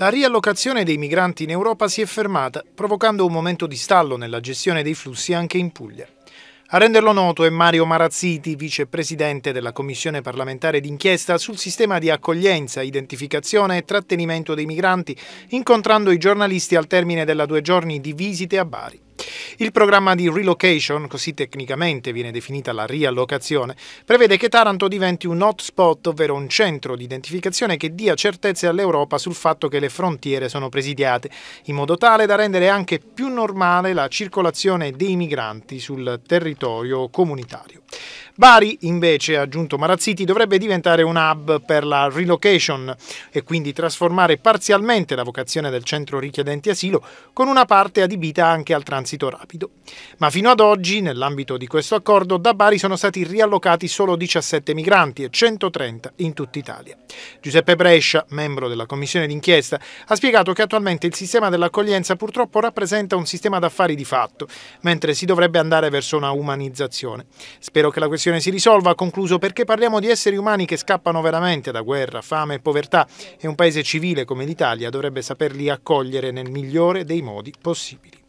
La riallocazione dei migranti in Europa si è fermata, provocando un momento di stallo nella gestione dei flussi anche in Puglia. A renderlo noto è Mario Marazziti, vicepresidente della Commissione parlamentare d'inchiesta sul sistema di accoglienza, identificazione e trattenimento dei migranti, incontrando i giornalisti al termine della due giorni di visite a Bari. Il programma di relocation, così tecnicamente viene definita la riallocazione, prevede che Taranto diventi un hotspot, ovvero un centro di identificazione che dia certezze all'Europa sul fatto che le frontiere sono presidiate, in modo tale da rendere anche più normale la circolazione dei migranti sul territorio comunitario. Bari, invece, ha aggiunto Marazziti, dovrebbe diventare un hub per la relocation e quindi trasformare parzialmente la vocazione del centro richiedenti asilo con una parte adibita anche al transito rapido. Ma fino ad oggi, nell'ambito di questo accordo, da Bari sono stati riallocati solo 17 migranti e 130 in tutta Italia. Giuseppe Brescia, membro della commissione d'inchiesta, ha spiegato che attualmente il sistema dell'accoglienza purtroppo rappresenta un sistema d'affari di fatto, mentre si dovrebbe andare verso una umanizzazione. Spero che la questione questione si risolva, ha concluso, perché parliamo di esseri umani che scappano veramente da guerra, fame e povertà e un paese civile come l'Italia dovrebbe saperli accogliere nel migliore dei modi possibili.